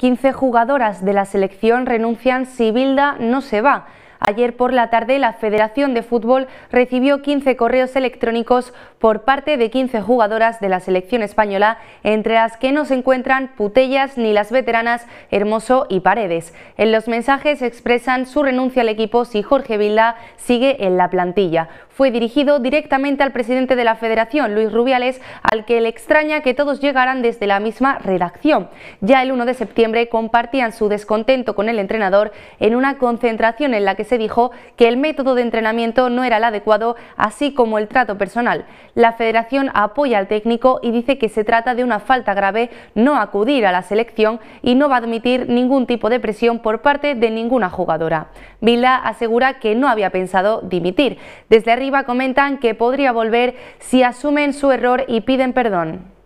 15 jugadoras de la selección renuncian si Bilda no se va. Ayer por la tarde la Federación de Fútbol recibió 15 correos electrónicos por parte de 15 jugadoras de la selección española, entre las que no se encuentran Putellas ni las veteranas Hermoso y Paredes. En los mensajes expresan su renuncia al equipo si Jorge Vilda sigue en la plantilla. Fue dirigido directamente al presidente de la Federación, Luis Rubiales, al que le extraña que todos llegaran desde la misma redacción. Ya el 1 de septiembre compartían su descontento con el entrenador en una concentración en la que se dijo que el método de entrenamiento no era el adecuado, así como el trato personal. La federación apoya al técnico y dice que se trata de una falta grave no acudir a la selección y no va a admitir ningún tipo de presión por parte de ninguna jugadora. Vila asegura que no había pensado dimitir. Desde arriba comentan que podría volver si asumen su error y piden perdón.